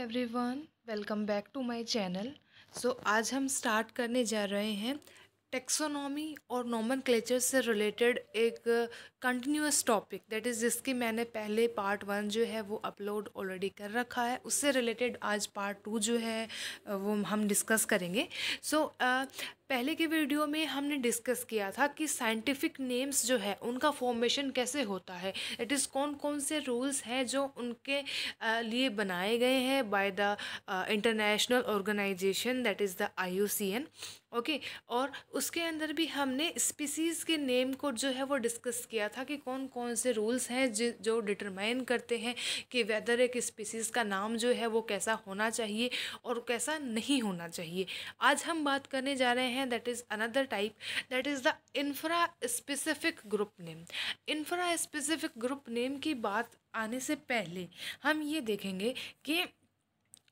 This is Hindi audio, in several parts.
Everyone welcome back to my channel so आज हम स्टार्ट करने जा रहे हैं टेक्सोनॉमी और नॉमन से रिलेटेड एक कंटिन्यूस टॉपिक दैट इज़ जिसकी मैंने पहले पार्ट वन जो है वो अपलोड ऑलरेडी कर रखा है उससे रिलेटेड आज पार्ट टू जो है uh, वो हम डिस्कस करेंगे सो so, uh, पहले के वीडियो में हमने डिस्कस किया था कि साइंटिफिक नेम्स जो है उनका फॉर्मेशन कैसे होता है इट इज़ कौन कौन से रूल्स हैं जो उनके uh, लिए बनाए गए हैं by the international organisation that is the I okay और उसके अंदर भी हमने स्पीसीज़ के नेम को जो है वो डिस्कस किया था कि कौन कौन से रूल्स हैं जो डिटरमाइन करते हैं कि वेदर एक स्पीसीज़ का नाम जो है वो कैसा होना चाहिए और कैसा नहीं होना चाहिए आज हम बात करने जा रहे हैं that is another type that is the infra specific group name infra specific group name की बात आने से पहले हम ये देखेंगे कि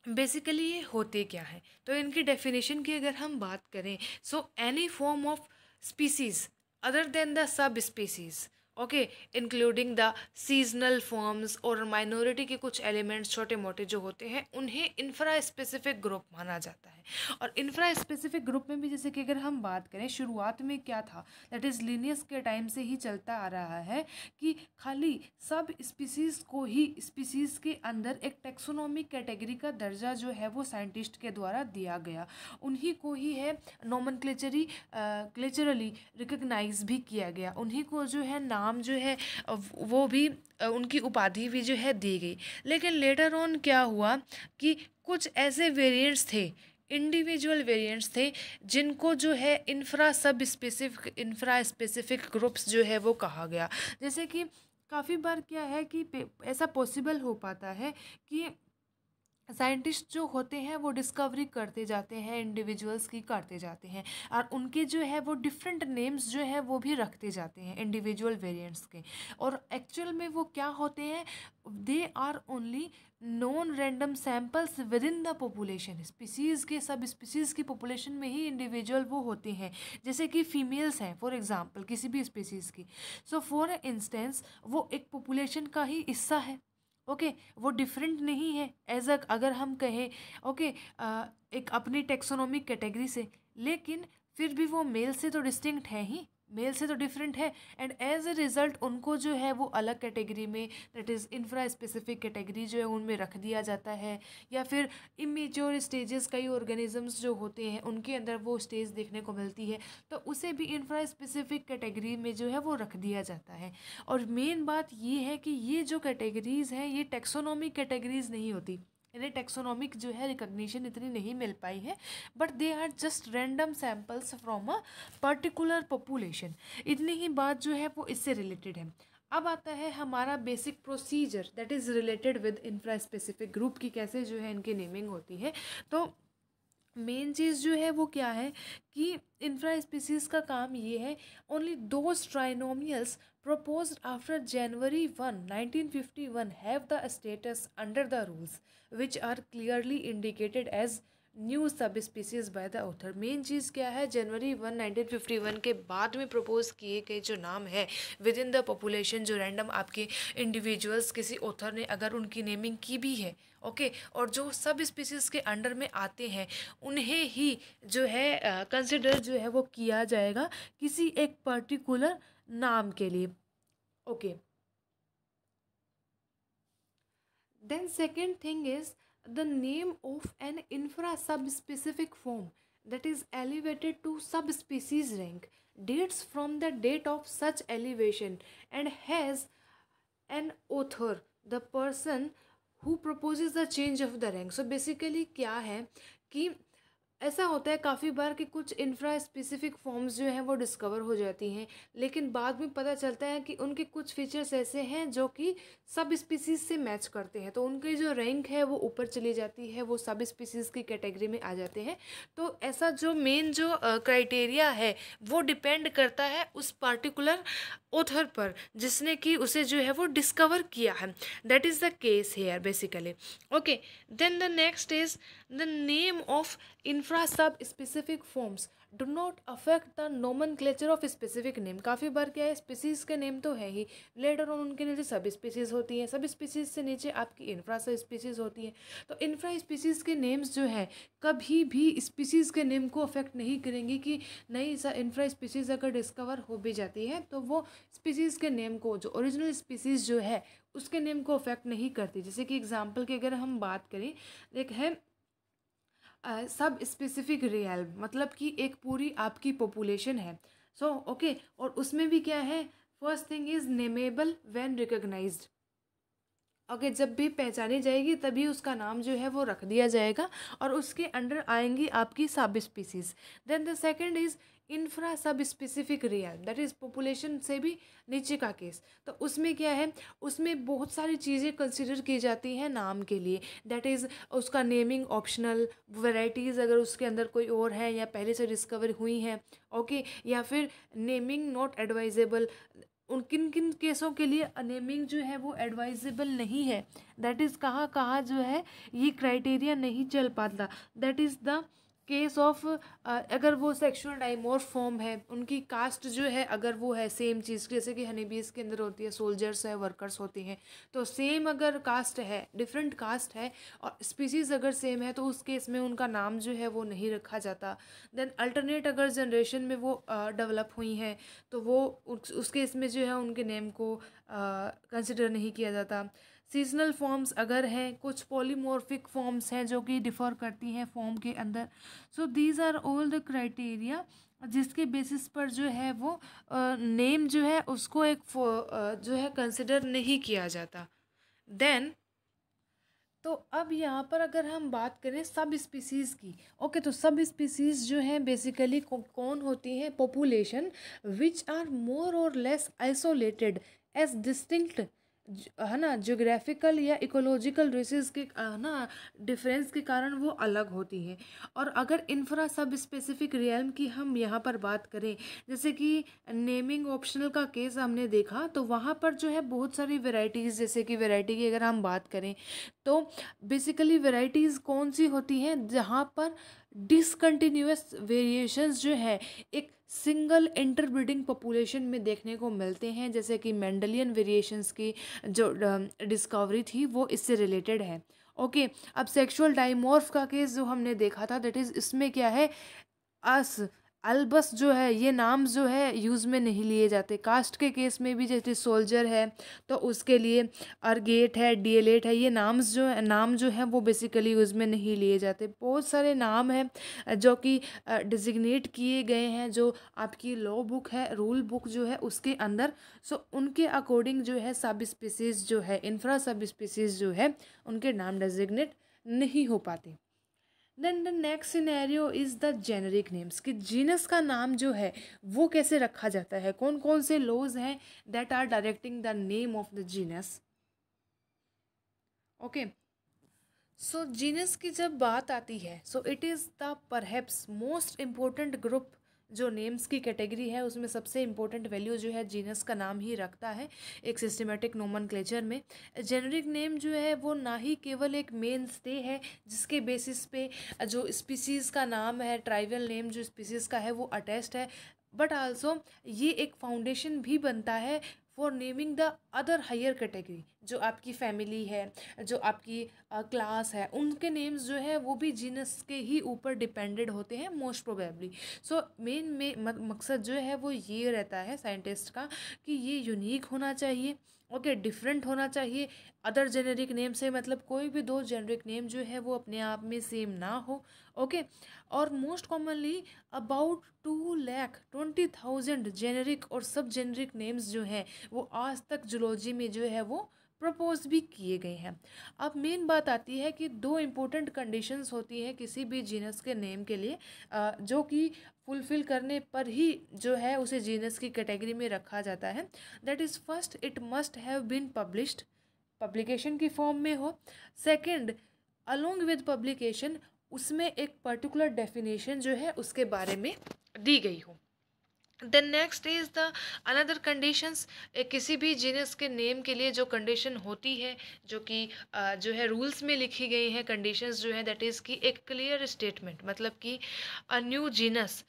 बेसिकली ये होते क्या हैं तो इनकी डेफिनेशन की अगर हम बात करें so any form of species other than the sub species okay including the seasonal forms और माइनॉरिटी के कुछ एलिमेंट्स छोटे मोटे जो होते हैं उन्हें इंफ्रा स्पेसिफिक ग्रुप माना जाता है और इंफ्रा स्पेसिफिक ग्रुप में भी जैसे कि अगर हम बात करें शुरुआत में क्या था दैट इज़ लीनियस के टाइम से ही चलता आ रहा है कि खाली सब स्पीसीज़ को ही स्पीसीज़ के अंदर एक टेक्सोनॉमिक कैटेगरी का दर्जा जो है वो साइंटिस्ट के द्वारा दिया गया उन्हीं को ही है नॉमन क्लेचरी क्लेचरली रिकगनाइज भी किया गया उन्हीं को जो है नाम नाम जो है वो भी उनकी उपाधि भी जो है दी गई लेकिन लेटर ऑन क्या हुआ कि कुछ ऐसे वेरिएंट्स थे इंडिविजुअल वेरिएंट्स थे जिनको जो है इंफ्रा सब स्पेसिफिक इंफ्रा स्पेसिफिक ग्रुप्स जो है वो कहा गया जैसे कि काफ़ी बार क्या है कि ऐसा पॉसिबल हो पाता है कि साइंटिस्ट जो होते हैं वो डिस्कवरी करते जाते हैं इंडिविजुअल्स की करते जाते हैं और उनके जो है वो डिफरेंट नेम्स जो है वो भी रखते जाते हैं इंडिविजुअल वेरिएंट्स के और एक्चुअल में वो क्या होते हैं they are only non random samples within the population species के सब स्पीसीज़ की पॉपुलेशन में ही इंडिविजुअल वो होते हैं जैसे कि फीमेल्स हैं फॉर एग्जाम्पल किसी भी स्पीसीज़ की सो फॉर इंस्टेंस वो एक पॉपुलेशन का ही हिस्सा है ओके वो डिफरेंट नहीं है एज अगर हम कहें ओके एक अपनी टेक्सोनॉमिक कैटेगरी से लेकिन फिर भी वो मेल से तो डिस्टिंक्ट है ही मेल से तो डिफरेंट है एंड एज ए रिज़ल्ट उनको जो है वो अलग कैटेगरी में that is infra specific category जो है उनमें रख दिया जाता है या फिर इमेच्योर स्टेजेस कई ऑर्गेनिजम्स जो होते हैं उनके अंदर वो स्टेज देखने को मिलती है तो उसे भी इंफ्रा स्पेसिफिक कैटेगरी में जो है वो रख दिया जाता है और मेन बात ये है कि ये जो कैटेगरीज़ हैं ये टेक्सोनॉमिक कैटेगरीज़ नहीं होती इन्हें टेक्सोनॉमिक जो है रिकग्निशन इतनी नहीं मिल पाई है but they are just random samples from a particular population इतनी ही बात जो है वो इससे रिलेटेड है अब आता है हमारा basic procedure that is related with infra specific group की कैसे जो है इनकी नेमिंग होती है तो मेन चीज़ जो है वो क्या है कि इंफ्रा स्पीसीज़ का काम ये है ओनली दो trinomials proposed after January 1, 1951 have the status under the rules which are clearly indicated as new sub species by the author मेन चीज़ क्या है January one nineteen fifty one के बाद में प्रपोज किए गए जो नाम है विद इन द पॉपुलेशन जो रैंडम आपके इंडिविजुअल्स किसी ऑथर ने अगर उनकी नेमिंग की भी है ओके और जो सब स्पीसीज के अंडर में आते हैं उन्हें ही जो है कंसिडर जो है वो किया जाएगा किसी एक पर्टिकुलर नाम के लिए okay then second thing is the name of an infra सब specific form that is elevated to sub species rank dates from the date of such elevation and has an author the person who propose the change of the rank so basically क्या है कि ऐसा होता है काफ़ी बार कि कुछ इंफ्रा स्पेसिफिक फॉर्म्स जो हैं वो डिस्कवर हो जाती हैं लेकिन बाद में पता चलता है कि उनके कुछ फीचर्स ऐसे हैं जो कि सब स्पीसीज़ से मैच करते हैं तो उनकी जो रैंक है वो ऊपर चली जाती है वो सब स्पीसीज़ की कैटेगरी में आ जाते हैं तो ऐसा जो मेन जो क्राइटेरिया है वो डिपेंड करता है उस पार्टिकुलर ऑथर पर जिसने कि उसे जो है वो डिस्कवर किया है that is the case here basically okay then the next is the name of infra sub specific forms do not affect the nomenclature of specific name काफ़ी बार क्या है स्पीसीज़ के नेम तो है ही लेटर ऑन उनके नीचे सब स्पीसीज़ होती हैं सब स्पीसीज़ से नीचे आपकी इंफ्रा सब स्पीसीज़ होती हैं तो इंफ्रा स्पीसीज़ के नेम्स जो है कभी भी स्पीसीज़ के नेम को अफेक्ट नहीं करेंगी कि नई इंफ्रा स्पीसीज़ अगर डिस्कवर हो भी जाती है तो वो स्पीसीज़ के नेम को जो ओरिजिनल स्पीसीज़ जो है उसके नेम को अफेक्ट नहीं करती जैसे कि एग्जाम्पल की अगर हम बात करें एक है सब स्पेसिफिक रियल मतलब कि एक पूरी आपकी पॉपुलेशन है सो so, ओके okay, और उसमें भी क्या है first thing is nameable when recognised अगर जब भी पहचानी जाएगी तभी उसका नाम जो है वो रख दिया जाएगा और उसके अंडर आएंगी आपकी subspecies then the second is infra सब infrasubspecific real that is population से भी नीचे का केस तो उसमें क्या है उसमें बहुत सारी चीज़ें कंसिडर की जाती हैं नाम के लिए दैट इज़ उसका नेमिंग ऑप्शनल वैरायटीज़ अगर उसके अंदर कोई और है या पहले से डिस्कवर हुई हैं ओके okay, या फिर नेमिंग नॉट एडवाइजेबल उन किन किन केसों के लिए अनेमिंग जो है वो एडवाइजेबल नहीं है दैट इज़ कहाँ कहाँ जो है ये क्राइटेरिया नहीं चल पाता that is the case of uh, अगर वो सेक्शुअल डाइमोर फॉर्म है उनकी कास्ट जो है अगर वो है सेम चीज़ जैसे कि हनीबीज के अंदर होती है सोल्जर्स है वर्कर्स होते हैं तो सेम अगर कास्ट है डिफरेंट कास्ट है और स्पीसीज़ अगर सेम है तो उस केस में उनका नाम जो है वो नहीं रखा जाता देन अल्टरनेट अगर जनरेशन में वो डेवलप uh, हुई हैं तो वो उस केस में जो है उनके नेम को कंसिडर uh, नहीं किया जाता सीजनल फॉर्म्स अगर हैं कुछ पॉलीमॉर्फिक फॉर्म्स हैं जो कि डिफर करती हैं फॉर्म के अंदर so these are all the criteria जिसके बेसिस पर जो है वो नेम uh, जो है उसको एक uh, जो है कंसिडर नहीं किया जाता देन तो अब यहाँ पर अगर हम बात करें सब स्पीसीज़ की ओके okay, तो सब स्पीसीज़ जो हैं बेसिकली कौन होती हैं पॉपुलेशन विच आर मोर और लेस आइसोलेटेड एज डिस्टिंक्ट है ना जोग्राफिकल या इकोलॉजिकल रेसेस के है ना डिफरेंस के कारण वो अलग होती है और अगर इंफ्रा सब स्पेसिफिक रियल्म की हम यहाँ पर बात करें जैसे कि नेमिंग ऑप्शनल का केस हमने देखा तो वहाँ पर जो है बहुत सारी वेराइटीज़ जैसे कि वेराइटी की अगर हम बात करें तो बेसिकली वेराइटीज़ कौन सी होती हैं जहाँ पर डिसकन्टीन्यूस वेरिएशंस जो है एक सिंगल इंटरब्रीडिंग पॉपुलेशन में देखने को मिलते हैं जैसे कि मेंडलियन वेरिएशंस की जो डिस्कवरी थी वो इससे रिलेटेड है ओके अब सेक्सुअल डाइमोर्फ का केस जो हमने देखा था दैट इज़ इसमें क्या है अस अलबस जो है ये नाम जो है यूज़ में नहीं लिए जाते कास्ट के केस में भी जैसे सोल्जर है तो उसके लिए अर्गेट है डीएलएट है ये नाम्स जो है नाम जो है वो बेसिकली यूज़ में नहीं लिए जाते बहुत सारे नाम हैं जो कि डिजिग्नेट किए गए हैं जो आपकी लॉ बुक है रूल बुक जो है उसके अंदर सो उनके अकॉर्डिंग जो है सब स्पीसीज़ जो है इंफ्रा सब स्पीसीज़ जो है उनके नाम डिजिग्नेट नहीं हो पाते then the next scenario is the generic names कि जीनस का नाम जो है वो कैसे रखा जाता है कौन कौन से लॉज हैं that are directing the name of the genus okay so genus की जब बात आती है so it is the perhaps most important group जो नेम्स की कैटेगरी है उसमें सबसे इम्पोर्टेंट वैल्यू जो है जीनस का नाम ही रखता है एक सिस्टमेटिक नोमन में जेनरिक नेम जो है वो ना ही केवल एक मेन स्टे है जिसके बेसिस पे जो स्पीसीज़ का नाम है ट्राइबल नेम जो स्पीसीज़ का है वो अटेस्ट है बट आल्सो ये एक फाउंडेशन भी बनता है for naming the other higher category जो आपकी फैमिली है जो आपकी क्लास है उनके नेम्स जो है वो भी जीनस के ही ऊपर डिपेंडेड होते हैं मोस्ट प्रोबेबली सो मेन मकसद जो है वो ये रहता है साइंटिस्ट का कि ये यूनिक होना चाहिए ओके okay, डिफरेंट होना चाहिए अदर जेनेरिक नेम से मतलब कोई भी दो जेनेरिक नेम जो है वो अपने आप में सेम ना हो ओके okay? और most commonly about two lakh twenty thousand generic और सब जेनेरिक नेम्स जो हैं वो आज तक जुलॉजी में जो है वो प्रपोज भी किए गए हैं अब मेन बात आती है कि दो इम्पोर्टेंट कंडीशंस होती हैं किसी भी जीनस के नेम के लिए जो कि फुलफ़िल करने पर ही जो है उसे जीनस की कैटेगरी में रखा जाता है that is first it must have been published publication की फॉर्म में हो सेकंड अलोंग विद पब्लिकेशन उसमें एक पर्टिकुलर डेफिनेशन जो है उसके बारे में दी गई हो then next is the another conditions किसी भी जीनस के नेम के लिए जो कंडीशन होती है जो कि जो है रूल्स में लिखी गई है कंडीशंस जो है दैट इज़ की एक क्लियर स्टेटमेंट मतलब कि a new genus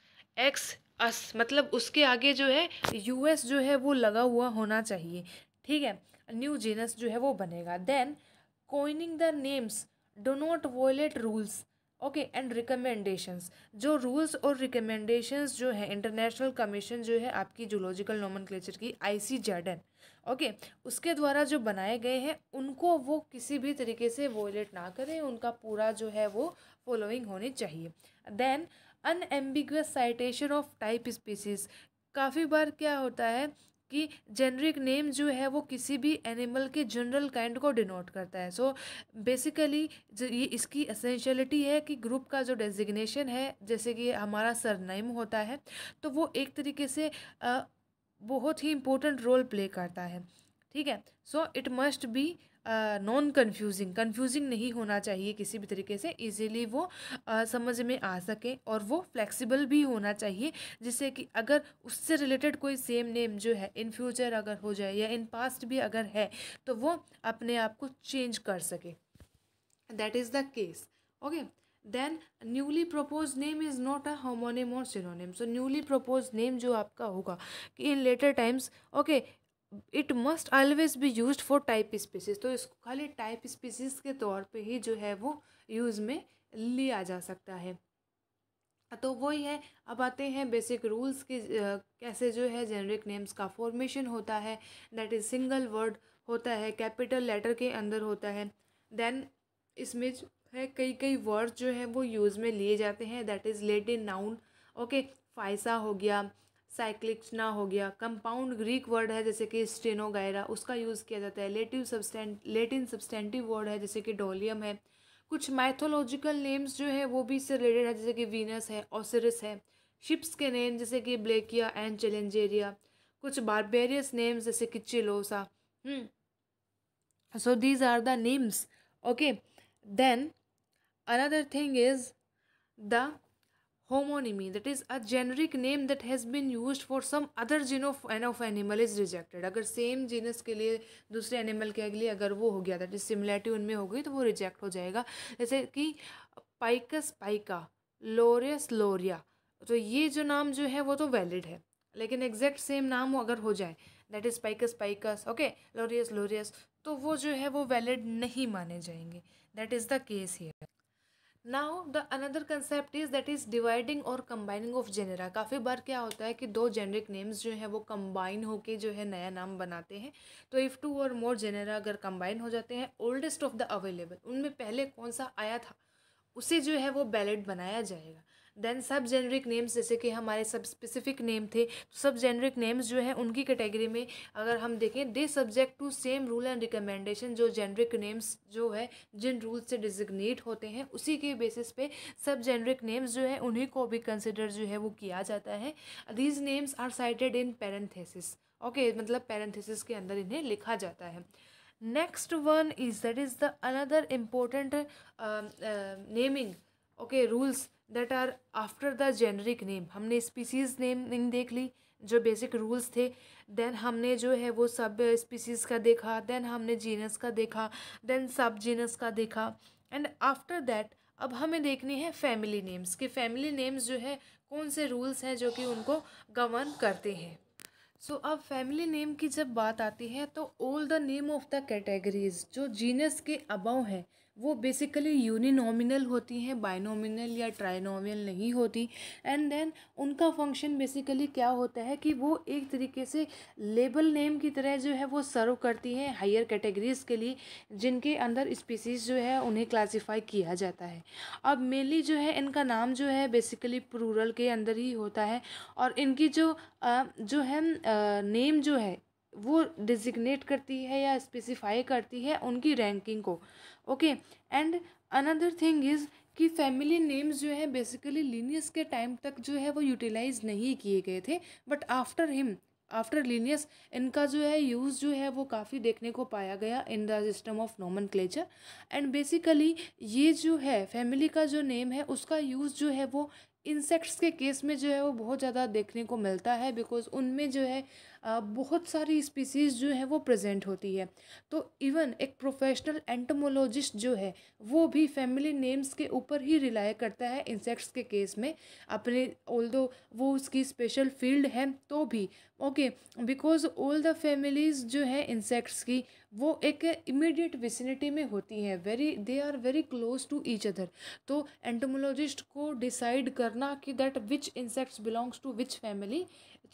x as मतलब उसके आगे जो है यूएस जो है वो लगा हुआ होना चाहिए ठीक है न्यू जीनस जो है वो बनेगा then coining the names do not violate rules okay and recommendations जो रूल्स और रिकमेंडेशंस जो है इंटरनेशनल कमीशन जो है आपकी जूलॉजिकल क्लेचर की आई सी जेडन ओके उसके द्वारा जो बनाए गए हैं उनको वो किसी भी तरीके से वोलेट ना करें उनका पूरा जो है वो फॉलोइंग होनी चाहिए then unambiguous citation of type species काफ़ी बार क्या होता है कि जेनरिक नेम जो है वो किसी भी एनिमल के जनरल काइंड को डिनोट करता है सो so, बेसिकली ये इसकी असेंशलिटी है कि ग्रुप का जो डेजिग्नेशन है जैसे कि हमारा सरनेम होता है तो वो एक तरीके से बहुत ही इम्पोर्टेंट रोल प्ले करता है ठीक है so it must be non confusing confusing नहीं होना चाहिए किसी भी तरीके से इजीली वो uh, समझ में आ सके और वो फ्लेक्सिबल भी होना चाहिए जिससे कि अगर उससे रिलेटेड कोई सेम नेम जो है इन फ्यूचर अगर हो जाए या इन पास्ट भी अगर है तो वो अपने आप को चेंज कर सके that is the case okay then newly propose name is not a homonym और synonym so newly propose name जो आपका होगा कि in later times okay it must always be use for type species तो इसको खाली टाइप स्पीसीज के तौर पे ही जो है वो यूज़ में लिया जा सकता है तो वही है अब आते हैं बेसिक रूल्स के कैसे जो है जेनरिक नेम्स का फॉर्मेशन होता है दैट इज़ सिंगल वर्ड होता है कैपिटल लेटर के अंदर होता है देन इसमें जो है कई कई वर्ड जो है वो यूज़ में लिए जाते हैं that is Latin noun okay फाइसा हो गया साइक्लिक्सना हो गया कंपाउंड ग्रीक वर्ड है जैसे कि स्टेनोगायरा उसका यूज़ किया जाता है lative substant Latin substantive word है जैसे कि डोलियम है कुछ माइथोलॉजिकल नेम्स जो है वो भी इससे रिलेटेड है जैसे कि वीनस है ओसरस है शिप्स के नेम जैसे कि ब्लैकिया एंड चैलेंजेरिया कुछ बारबेरियस नेम्स जैसे कि चिलोसा so these are the names okay then another thing is the homonymy that is a generic name that has been use for some other gene of an of animal is rejected अगर सेम जीनस के लिए दूसरे एनिमल के लिए अगर वो हो गया दैट इज सिमिलैरिटी उनमें हो गई तो वो रिजेक्ट हो जाएगा जैसे कि पाइकस पाइका लोरियस लोरिया तो ये जो नाम जो है वो तो वैलिड है लेकिन एग्जैक्ट सेम नाम वो अगर हो जाए दैट इज़ पाइकस पाइकस ओके लोरियस लोरियस तो वो जो है वो वैलिड नहीं माने जाएंगे that is the case here now the another concept is that is dividing और कंबाइनिंग ऑफ जेनेरा काफ़ी बार क्या होता है कि दो जेनरिक नेम्स जो है वो कंबाइन होके जो है नया नाम बनाते हैं तो if two or more genera अगर कंबाइन हो जाते हैं ओल्डेस्ट ऑफ द अवेलेबल उनमें पहले कौन सा आया था उसे जो है वो बैलेट बनाया जाएगा देन सब जेनरिक नेम्स जैसे कि हमारे सब स्पेसिफिक नेम थे तो सब जेनरिक नेम्स जो हैं उनकी कैटेगरी में अगर हम देखें they subject to same rule and recommendation जो जेनरिक नेम्स जो है जिन रूल से डिजिग्नेट होते हैं उसी के बेसिस पे सब जेनरिक नेम्स जो है उन्हीं को भी कंसिडर जो है वो किया जाता है these names are cited in parenthesis okay मतलब पेरेंथेसिस के अंदर इन्हें लिखा जाता है next one is that is the another important naming okay rules that are after the generic name हमने स्पीसीज़ नेम नहीं देख ली जो बेसिक रूल्स थे देन हमने जो है वो सब स्पीसीज़ का देखा देन हमने जीनस का देखा देन सब जीनस का देखा एंड आफ्टर दैट अब हमें देखनी है फैमिली नेम्स कि फैमिली नेम्स जो है कौन से रूल्स हैं जो कि उनको गवर्न करते हैं सो so, अब फैमिली नेम की जब बात आती है तो all the name of the categories जो जीनस के अबव हैं वो बेसिकली यूनिनोमिनल होती हैं बाइनोमिनल या ट्राइनोमिनल नहीं होती एंड देन उनका फंक्शन बेसिकली क्या होता है कि वो एक तरीके से लेबल नेम की तरह जो है वो सर्व करती हैं हायर कैटेगरीज़ के लिए जिनके अंदर स्पीसीज़ जो है उन्हें क्लासिफाई किया जाता है अब मेनली जो है इनका नाम जो है बेसिकली प्रूरल के अंदर ही होता है और इनकी जो जो है नेम जो है वो डिजिग्नेट करती है या स्पेसिफाई करती है उनकी रैंकिंग को okay and another thing is कि फैमिली नेम्स जो है बेसिकली लीनियस के टाइम तक जो है वो यूटिलाइज नहीं किए गए थे but after him after Linnaeus इनका जो है यूज़ जो है वो काफ़ी देखने को पाया गया in the system of nomenclature and basically ये जो है फैमिली का जो नेम है उसका यूज़ जो है वो इंसेक्ट्स के केस में जो है वो बहुत ज़्यादा देखने को मिलता है बिकॉज उनमें जो है बहुत सारी स्पीसीज़ जो है वो प्रेजेंट होती है तो इवन एक प्रोफेशनल एंटोमोलॉजिस्ट जो है वो भी फैमिली नेम्स के ऊपर ही रिलाय करता है इंसेक्ट्स के केस में अपने ऑल वो उसकी स्पेशल फील्ड है तो भी okay because all the families जो है इंसेक्ट्स की वो एक इमीडिएट विसिनिटी में होती हैं very they are very close to each other तो एंटोमोलॉजिस्ट को डिसाइड करना कि that which insects belongs to which family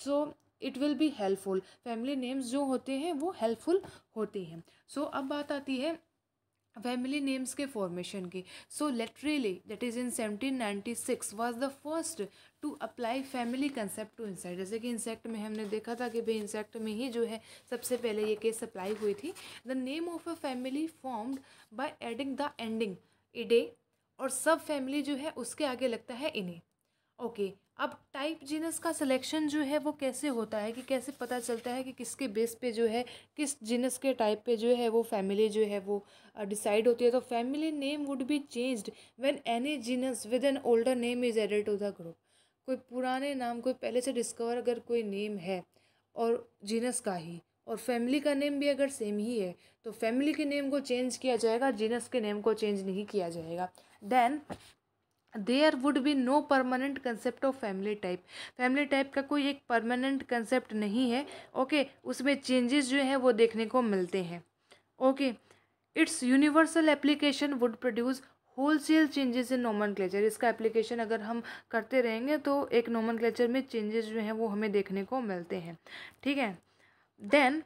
so it will be helpful family names जो होते हैं वो हेल्पफुल होते हैं सो so, अब बात आती है फैमिली नेम्स के फॉर्मेशन की so Latreille that is in seventeen six was the first to apply family concept to insect जैसे कि इंसेक्ट में हमने देखा था कि भाई इंसेक्ट में ही जो है सबसे पहले ये केस अप्लाई हुई थी the name of a family formed by adding the ending idae और सब फैमिली जो है उसके आगे लगता है इन्हें ओके okay. अब टाइप जीनस का सिलेक्शन जो है वो कैसे होता है कि कैसे पता चलता है कि किसके बेस पे जो है किस जीनस के टाइप पे जो है वो फैमिली जो है वो डिसाइड होती है तो family name would be changed when any genus with an older name is added to the group कोई पुराने नाम कोई पहले से डिस्कवर अगर कोई नेम है और जीनस का ही और फैमिली का नेम भी अगर सेम ही है तो फैमिली के नेम को चेंज किया जाएगा जीनस के नेम को चेंज नहीं किया जाएगा then there would be no permanent concept of family type family type का कोई एक परमानेंट कंसेप्ट नहीं है ओके okay, उसमें चेंजेस जो हैं वो देखने को मिलते हैं okay its universal application would produce wholesale changes in nomenclature इसका एप्लीकेशन अगर हम करते रहेंगे तो एक नोमन क्लेचर में चेंजेस जो हैं वो हमें देखने को मिलते हैं ठीक है then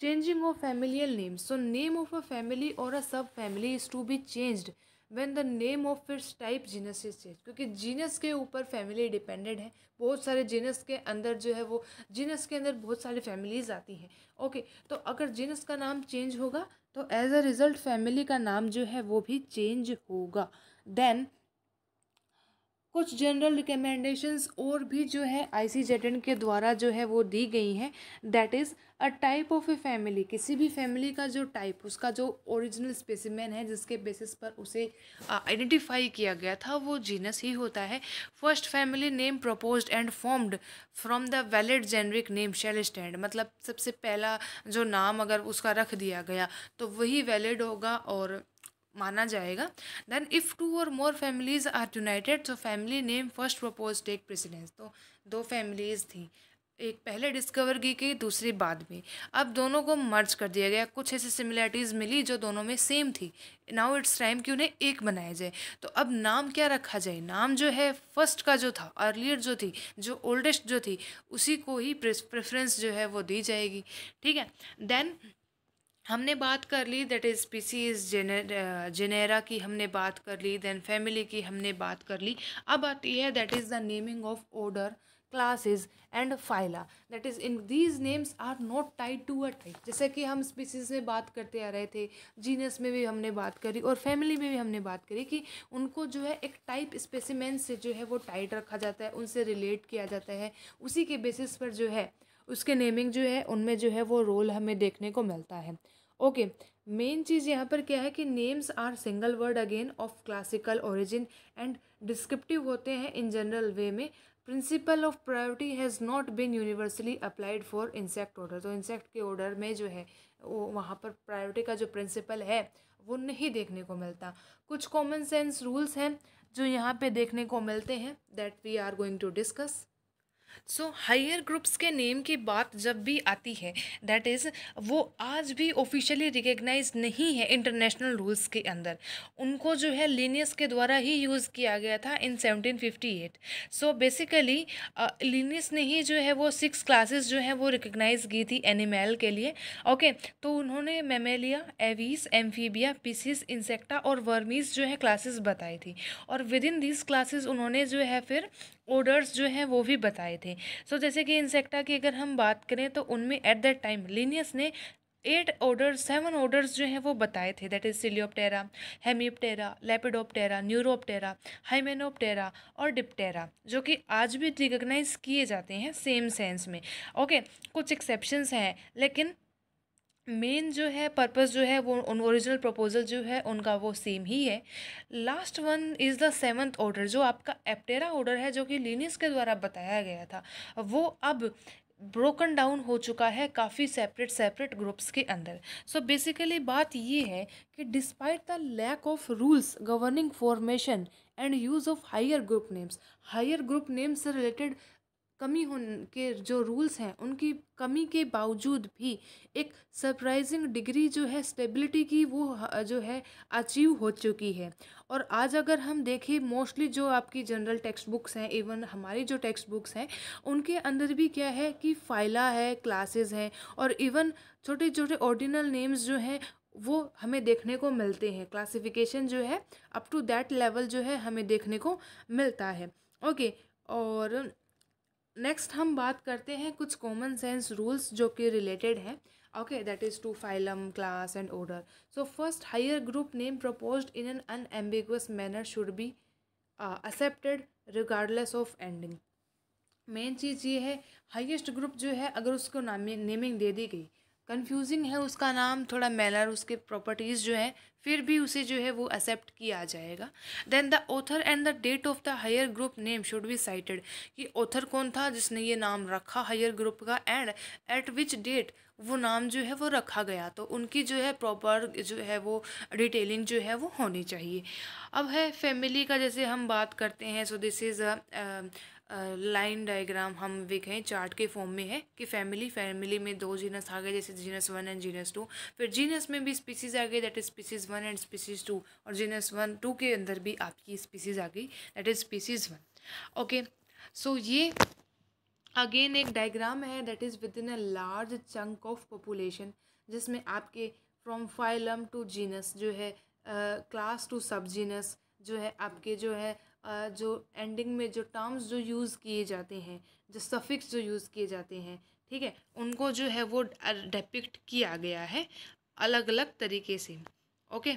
changing of familial name so name of a family और a subfamily is to be changed when the name of its type genus is change क्योंकि जीनस के ऊपर फैमिली डिपेंडेड है बहुत सारे जीनस के अंदर जो है वो जीनस के अंदर बहुत सारी फैमिलीज आती हैं ओके तो अगर जीनस का नाम चेंज होगा तो एज अ रिज़ल्ट फैमिली का नाम जो है वो भी चेंज होगा देन कुछ जनरल रिकमेंडेशंस और भी जो है आई सी के द्वारा जो है वो दी गई हैं that is a type of a family किसी भी फैमिली का जो टाइप उसका जो ओरिजिनल स्पेसिमेन है जिसके बेसिस पर उसे आइडेंटिफाई किया गया था वो जीनस ही होता है first family name propose and formed from the valid generic name shall stand मतलब सबसे पहला जो नाम अगर उसका रख दिया गया तो वही वैलिड होगा और माना जाएगा then if two or more families are united तो family name first propose take precedence तो दो फैमिलीज थी एक पहले डिस्कवर की गई दूसरी बाद में अब दोनों को मर्ज कर दिया गया कुछ ऐसी सिमिलैरिटीज़ मिली जो दोनों में सेम थी नाउ इट्स टाइम कि उन्हें एक बनाया जाए तो अब नाम क्या रखा जाए नाम जो है फर्स्ट का जो था अर्लियर जो थी जो ओल्डेस्ट जो थी उसी को ही प्रेफरेंस जो है वो दी जाएगी ठीक है देन हमने बात कर ली दैट इज़ स्पीसीज जेनेरा की हमने बात कर ली देन फैमिली की हमने बात कर ली अब आती है that is the naming of order classes and phyla that is in these names are not tied to a type जैसे कि हम स्पीसीज में बात करते आ रहे थे जीनस में भी हमने बात करी और फैमिली में भी हमने बात करी कि उनको जो है एक टाइप स्पेसिमेन से जो है वो टाइड रखा जाता है उनसे रिलेट किया जाता है उसी के बेसिस पर जो है उसके नेमिंग जो है उनमें जो है वो रोल हमें देखने को मिलता है ओके मेन चीज़ यहाँ पर क्या है कि names are single word again of classical origin and descriptive होते हैं इन जनरल वे में principle of priority has not been universally applied for insect order तो इंसेक्ट के ऑर्डर में जो है वो वहाँ पर प्रायोरिटी का जो प्रिंसिपल है वो नहीं देखने को मिलता कुछ कॉमन सेंस रूल्स हैं जो यहाँ पे देखने को मिलते हैं that we are going to discuss so higher groups के नेम की बात जब भी आती है दैट इज़ वो आज भी ऑफिशियली रिकग्नाइज नहीं है इंटरनेशनल रूल्स के अंदर उनको जो है लीनियस के द्वारा ही यूज़ किया गया था इन 1758 सो बेसिकली लीनियस ने ही जो है वो सिक्स क्लासेस जो है वो रिकग्नाइज की थी एनिमल के लिए ओके okay, तो उन्होंने Mammalia Aves Amphibia Pisces Insecta और वर्मीज जो है क्लासेस बताई थी और विद इन दीज क्लासेज उन्होंने जो है फिर ऑर्डर्स जो हैं वो भी बताए थे सो so, जैसे कि इंसेक्टा की अगर हम बात करें तो उनमें एट दैट टाइम लीनियस ने एट ऑर्डर सेवन ऑर्डर्स जो हैं वो बताए थे that is Coleoptera Hemiptera Lepidoptera Neuroptera Hymenoptera और डिप्टेरा जो कि आज भी रिकग्नाइज किए जाते हैं सेम सेंस में ओके okay, कुछ एक्सेप्शंस हैं लेकिन मेन जो है पर्पस जो है वो उन ओरिजिनल प्रपोजल जो है उनका वो सेम ही है last one is the seventh order जो आपका एप्टेरा ऑर्डर है जो कि लिनिस के द्वारा बताया गया था वो अब ब्रोकन डाउन हो चुका है काफ़ी सेपरेट सेपरेट ग्रुप्स के अंदर सो so बेसिकली बात ये है कि despite the lack of rules governing formation and use of higher group names higher group names से रिलेटेड कमी हो के जो रूल्स हैं उनकी कमी के बावजूद भी एक सरप्राइजिंग डिग्री जो है स्टेबिलिटी की वो जो है अचीव हो चुकी है और आज अगर हम देखें मोस्टली जो आपकी जनरल टेक्स्ट बुक्स हैं इवन हमारी जो टेक्स्ट बुक्स हैं उनके अंदर भी क्या है कि फाइला है क्लासेस हैं और इवन छोटे छोटे ऑर्डिनल नेम्स जो हैं वो हमें देखने को मिलते हैं क्लासिफिकेशन जो है अप टू दैट लेवल जो है हमें देखने को मिलता है ओके और नेक्स्ट हम बात करते हैं कुछ कॉमन सेंस रूल्स जो कि रिलेटेड हैं okay that is to phylum class and order so first higher group name propose in an unambiguous manner should be accepted regardless of ending main चीज़ ये है हाईएस्ट ग्रुप जो है अगर उसको नामिंग नेमिंग दे दी गई कंफ्यूजिंग है उसका नाम थोड़ा मैलर उसके प्रॉपर्टीज़ जो हैं फिर भी उसे जो है वो एक्सेप्ट किया जाएगा then the author and the date of the higher group name should be cited कि ऑथर कौन था जिसने ये नाम रखा हायर ग्रुप का एंड एट विच डेट वो नाम जो है वो रखा गया तो उनकी जो है प्रॉपर जो है वो डिटेलिंग जो है वो होनी चाहिए अब है फैमिली का जैसे हम बात करते हैं so this is line diagram हम देखें चार्ट के फॉर्म में है कि फैमिली फैमिली में दो जीनस आ गए जैसे genus one and genus two फिर जीनस में भी स्पीसीज आ गई that is species one and species two और जीनस वन टू के अंदर भी आपकी स्पीसीज आ गई that is species one okay so ये अगेन एक डायग्राम है that is within a large chunk of population जिसमें आपके फ्रॉम फाइलम टू जीनस जो है क्लास टू सब जीनस जो है आपके जो है जो एंडिंग में जो टर्म्स जो यूज़ किए जाते हैं जो सफ़िक्स जो यूज़ किए जाते हैं ठीक है उनको जो है वो डिपिक्ट किया गया है अलग अलग तरीके से ओके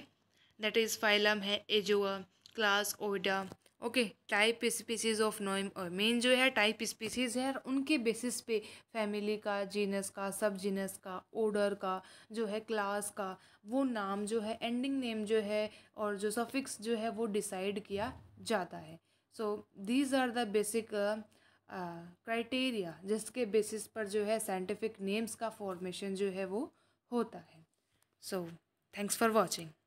दैट इज़ फाइलम है एजोआ क्लास ओडा ओके टाइप स्पीसीज ऑफ नोइम मेन जो है टाइप स्पीसीज है और उनके बेसिस पे फैमिली का जीनस का सब जीनस का ओडर का जो है क्लास का वो नाम जो है एंडिंग नेम जो है और जो सफिक्स जो है वो डिसाइड किया जाता है so these are the basic criteria जिसके बेसिस पर जो है साइंटिफिक नेम्स का फॉर्मेशन जो है वो होता है सो थैंक्स फॉर वॉचिंग